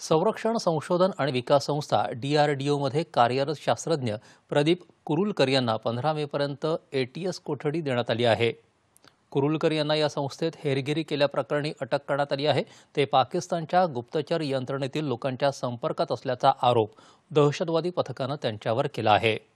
संरक्षण संशोधन आणि विकास संस्था डीआरडीओमध्ये कार्यरत शास्त्रज्ञ प्रदीप कुरुलकर यांना पंधरा मेपर्यंत एटीएस कोठडी देण्यात आली आहे कुरुलकर यांना या संस्थेत हेरगिरी केल्याप्रकरणी अटक करण्यात आली आहे ते पाकिस्तानच्या गुप्तचर यंत्रणेतील लोकांच्या संपर्कात असल्याचा आरोप दहशतवादी पथकानं त्यांच्यावर केला आहे